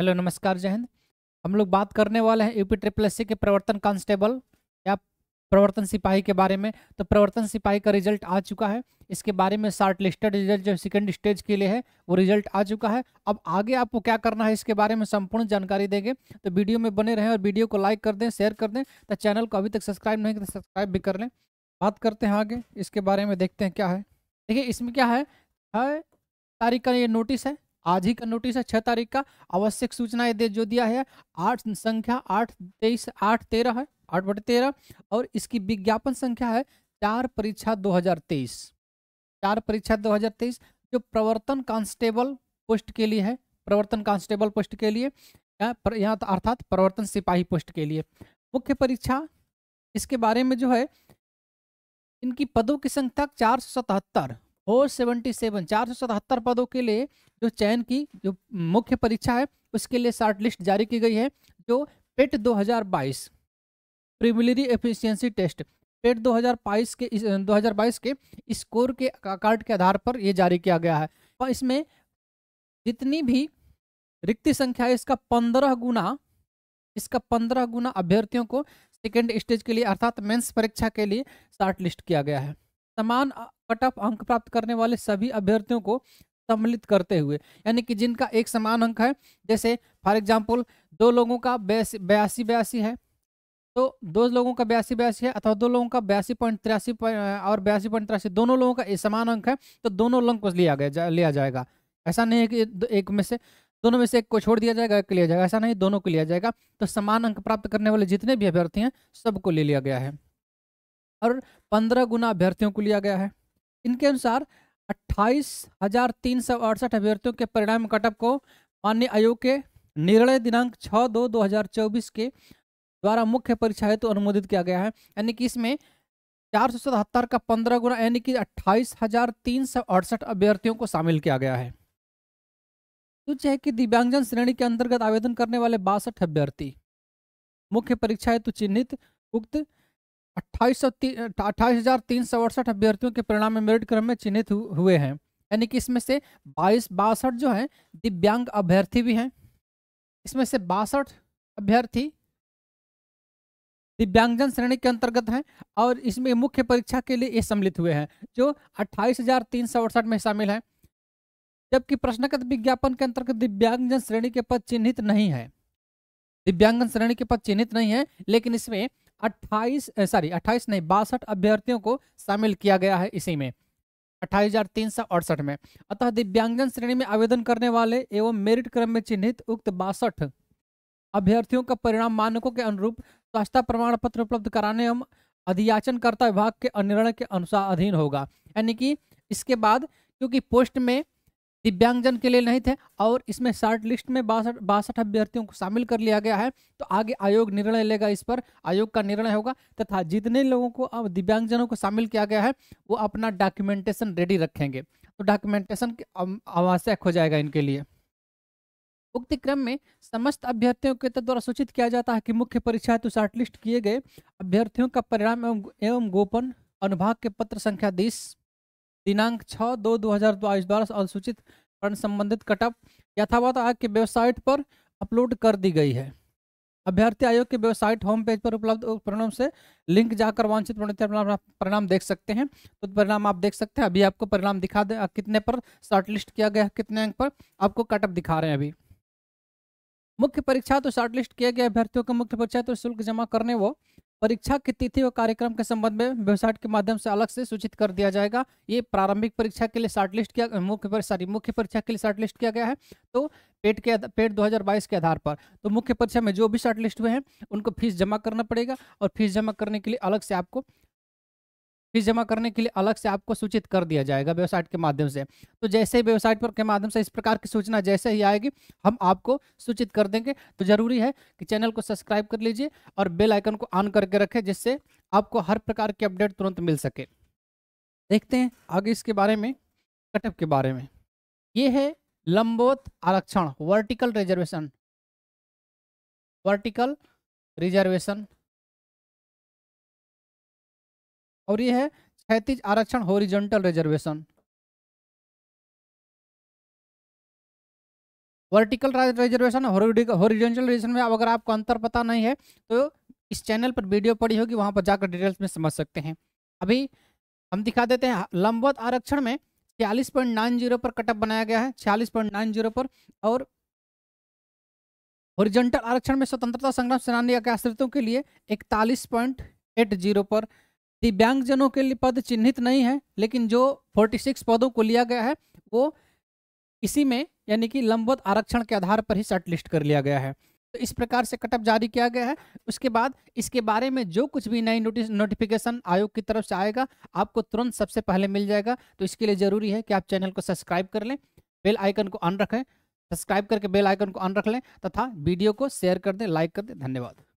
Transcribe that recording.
hello नमस्कार जय हिंद हम लोग बात करने वाले हैं यूपी ट्रिपल एस के प्रवर्तन कांस्टेबल या प्रवर्तन सिपाही के बारे में तो प्रवर्तन सिपाही का रिजल्ट आ चुका है इसके बारे में शार्ट लिस्टेड रिजल्ट जो सेकेंड स्टेज के लिए है वो रिजल्ट आ चुका है अब आगे आपको क्या करना है इसके बारे में संपूर्ण जानकारी देंगे तो वीडियो में बने रहें और वीडियो को लाइक कर दें शेयर कर दें तो चैनल को अभी तक सब्सक्राइब नहीं करें तो सब्सक्राइब भी कर लें बात करते हैं आगे इसके बारे में देखते हैं क्या है देखिए इसमें क्या है तारीख का ये नोटिस है आज ही का नोटिस है छह तारीख का आवश्यक सूचना दे जो दिया है आठ संख्या आठ तेईस आठ तेरह है आठ बटे तेरह और इसकी विज्ञापन संख्या है चार परीक्षा 2023 चार परीक्षा 2023 जो प्रवर्तन कांस्टेबल पोस्ट के लिए है प्रवर्तन कांस्टेबल पोस्ट के लिए यहाँ तो अर्थात प्रवर्तन सिपाही पोस्ट के लिए मुख्य परीक्षा इसके बारे में जो है इनकी पदों की संख्या चार सौ सतहत्तर और सेवेंटी सेवन चार सौ सतहत्तर पदों के लिए जो चयन की जो मुख्य परीक्षा है उसके लिए शार्ट लिस्ट जारी की गई है जो PET 2022 preliminary efficiency test PET 2022 के 2022 के स्कोर के कार्ड के आधार पर ये जारी किया गया है और इसमें जितनी भी रिक्त संख्या है इसका पंद्रह गुना इसका पंद्रह गुना अभ्यर्थियों को सेकेंड स्टेज के लिए अर्थात मेंस परीक्षा के लिए शार्ट लिस्ट किया गया है समान कट ऑफ अंक प्राप्त करने वाले सभी अभ्यर्थियों को सम्मिलित करते हुए यानी कि जिनका एक समान अंक है जैसे फॉर एग्जाम्पल दो लोगों का बयासी बयासी है तो दो लोगों का बयासी बयासी है अथवा दो लोगों का बयासी पॉइंट तिरासी और बयासी पॉइंट तिरासी दोनों लोगों का समान अंक है तो दोनों अंक को लिया गया जा, लिया जाएगा ऐसा नहीं है कि एक में से दोनों में से एक को छोड़ दिया जाएगा एक लिया जाएगा ऐसा नहीं दोनों को लिया जाएगा तो समान अंक प्राप्त करने वाले जितने भी अभ्यर्थी हैं सबको ले लिया गया है और पंद्रह गुना अभ्यर्थियों को लिया गया है इनके अनुसार अट्ठाईस हजार तीन सौ अड़सठ अभ्यर्थियों के परिणाम कटअप को मान्य आयोग के निर्णय दिनांक छः दो दो हजार चौबीस के द्वारा मुख्य परीक्षा हेतु तो अनुमोदित किया गया है यानी कि इसमें चार सौ सतहत्तर का पंद्रह गुना यानी कि अट्ठाईस हजार तीन सौ अड़सठ अभ्यर्थियों को शामिल किया गया है सूची है कि दिव्यांगजन श्रेणी के अंतर्गत आवेदन करने वाले बासठ अभ्यर्थी मुख्य परीक्षा हेतु तो चिन्हित उक्त अट्ठाईस अट्ठाईस हजार तीन सौ अड़सठ अभ्यर्थियों के परिणाम मेरिट क्रम में चिन्हित हुए हैं यानी कि इसमें से बाईस बासठ जो है दिव्यांग अभ्यर्थी भी हैं इसमें से बासठ अभ्यर्थी दिव्यांगजन श्रेणी के अंतर्गत हैं और इसमें मुख्य परीक्षा के लिए ये सम्मिलित हुए हैं जो अट्ठाईस हजार तीन सौ अड़सठ में शामिल हैं जबकि प्रश्नगत विज्ञापन के अंतर्गत दिव्यांगजन श्रेणी के पद चिन्हित नहीं है दिव्यांगन श्रेणी के पद चिन्हित नहीं है लेकिन इसमें अट्ठाईस सॉरी अट्ठाईस नहीं बासठ अभ्यर्थियों को शामिल किया गया है इसी में अट्ठाईस में अतः दिव्यांगजन श्रेणी में आवेदन करने वाले एवं मेरिट क्रम में चिन्हित उक्त बासठ अभ्यर्थियों का परिणाम मानकों के अनुरूप स्वास्थ्य प्रमाण पत्र उपलब्ध कराने एवं अधियाचनकर्ता विभाग के निर्णय के अनुसार अधीन होगा यानी कि इसके बाद क्योंकि पोस्ट में दिव्यांगजन के लिए नहीं थे और इसमें शार्ट लिस्ट में बासठ बासठ अभ्यर्थियों को शामिल कर लिया गया है तो आगे आयोग निर्णय लेगा इस पर आयोग का निर्णय होगा तथा जितने लोगों को अब दिव्यांगजनों को शामिल किया गया है वो अपना डॉक्यूमेंटेशन रेडी रखेंगे तो डॉक्यूमेंटेशन आवश्यक हो जाएगा इनके लिए उक्त क्रम में समस्त अभ्यर्थियों के द्वारा सूचित किया जाता है कि मुख्य परीक्षा हेतु लिस्ट किए गए अभ्यर्थियों का परिणाम एवं गोपन अनुभाग के पत्र संख्या 20 दिनांक छः दो दो हज़ार बाईस द्वारा अनुसूचित कारण संबंधित कटअप यथावत आयोग की वेबसाइट पर अपलोड कर दी गई है अभ्यर्थी आयोग की वेबसाइट होम पेज पर उपलब्ध परिणाम से लिंक जाकर वांछित परिणाम देख सकते हैं तो परिणाम आप देख सकते हैं अभी आपको परिणाम दिखा दे कितने पर शॉर्ट लिस्ट किया गया है कितने अंक पर आपको कटअप दिखा रहे हैं अभी मुख्य परीक्षा तो शॉर्ट लिस्ट किया गया अभ्यर्थियों का मुख्य परीक्षा तो शुल्क जमा करने वो परीक्षा की तिथि और कार्यक्रम के संबंध में वेबसाइट के माध्यम से अलग से सूचित कर दिया जाएगा ये प्रारंभिक परीक्षा के लिए शॉर्टलिस्ट किया मुख्य सॉरी मुख्य परीक्षा के लिए शॉर्टलिस्ट किया गया है तो पेट के पेट 2022 के आधार पर तो मुख्य परीक्षा में जो भी शॉर्टलिस्ट हुए हैं उनको फीस जमा करना पड़ेगा और फीस जमा करने के लिए अलग से आपको फीस जमा करने के लिए अलग से आपको सूचित कर दिया जाएगा वेबसाइट के माध्यम से तो जैसे ही वेबसाइट पर के माध्यम से इस प्रकार की सूचना जैसे ही आएगी हम आपको सूचित कर देंगे तो ज़रूरी है कि चैनल को सब्सक्राइब कर लीजिए और बेल आइकन को ऑन करके रखें जिससे आपको हर प्रकार की अपडेट तुरंत मिल सके देखते हैं आगे इसके बारे में कटअप के बारे में ये है लंबोत आरक्षण वर्टिकल रिजर्वेशन वर्टिकल रिजर्वेशन और ये है क्षैतिज आरक्षण horizontal reservation vertical reservation horizontal reservation में अगर आपको अंतर पता नहीं है तो इस चैनल पर वीडियो पड़ी होगी वहां पर जाकर डिटेल्स में समझ सकते हैं अभी हम दिखा देते हैं लंबवत आरक्षण में छियालीस पॉइंट नाइन जीरो पर कटअप बनाया गया है छियालीस पॉइंट नाइन जीरो पर और हॉरिजेंटल आरक्षण में स्वतंत्रता संग्राम सेनानी के आश्रितों के लिए इकतालीस पॉइंट एट जीरो पर दिव्यांगजनों के लिए पद चिन्हित नहीं है लेकिन जो 46 पदों को लिया गया है वो इसी में यानी कि लंबवत आरक्षण के आधार पर ही शॉर्टलिस्ट कर लिया गया है तो इस प्रकार से कटअप जारी किया गया है उसके बाद इसके बारे में जो कुछ भी नई नोटिस नोटिफिकेशन आयोग की तरफ से आएगा आपको तुरंत सबसे पहले मिल जाएगा तो इसके लिए ज़रूरी है कि आप चैनल को सब्सक्राइब कर लें बेल आइकन को ऑन रखें सब्सक्राइब करके बेल आइकन को ऑन रख लें तथा वीडियो को शेयर कर दें लाइक कर दें धन्यवाद